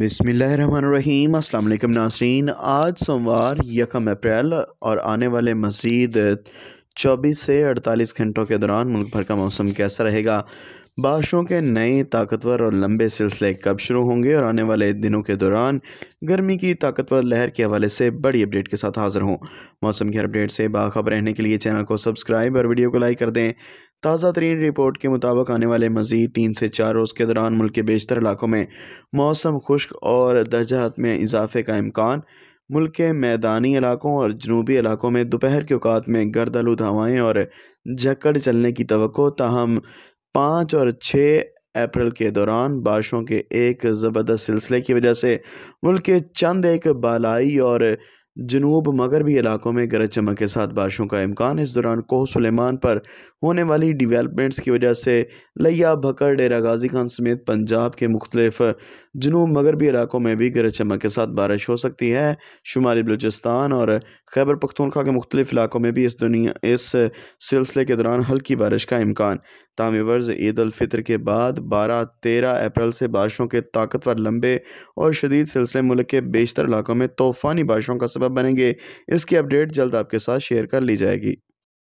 बसमीम अल्लाम नासरीन आज सोमवार यकम अप्रैल और आने वाले मज़ीद 24 से 48 घंटों के दौरान मुल्क भर का मौसम कैसा रहेगा बारिशों के नए ताकतवर और लंबे सिलसिले कब शुरू होंगे और आने वाले दिनों के दौरान गर्मी की ताकतवर लहर के हवाले से बड़ी अपडेट के साथ हाज़िर हों मौसम की अपडेट से बाखबर रहने के लिए चैनल को सब्सक्राइब और वीडियो को लाइक कर दें ताज़ा तरीन रिपोर्ट के मुताबिक आने वाले मजीद तीन से चार रोज़ के दौरान मुल्क के बेशतर इलाकों में मौसम खुश्क और दर्जात में इजाफे का इम्कान मुल्क के मैदानी इलाकों और जनूबी इलाकों में दोपहर के अवत में गर्द आलूद हवाएँ और झक्कड़ चलने की तो ताहम पाँच और छः अप्रैल के दौरान बारिशों के एक ज़बरदस्त सिलसिले की वजह से मुल्क के चंद एक बालाई और जनूब मगरबी इलाकों में गरज चमक के साथ बारिशों का इम्कान इस दौरान कोह सुलेमान पर होने वाली डिवेलपमेंट्स की वजह से लिया भकर डेरा गाजी खान समेत पंजाब के मुख्तलिफ जनूब मगरबी इलाकों में भी गरज चमक के साथ बारिश हो सकती है शुमाली बलूचिस्तान और खैबर पख्तूनखा के मुख्तलिफ इलाकों में भी इस दुनिया इस सिलसिले के दौरान हल्की बारिश का इम्कान तामीवर्ज ईद अलफ़ितर के बाद बारह तेरह अप्रैल से बारिशों के ताकतवर लंबे और शदीद सिलसिले मुल्क के बेशतर इलाकों में तूफ़ानी बारिशों का सबब बनेंगे इसकी अपडेट जल्द आपके साथ शेयर कर ली जाएगी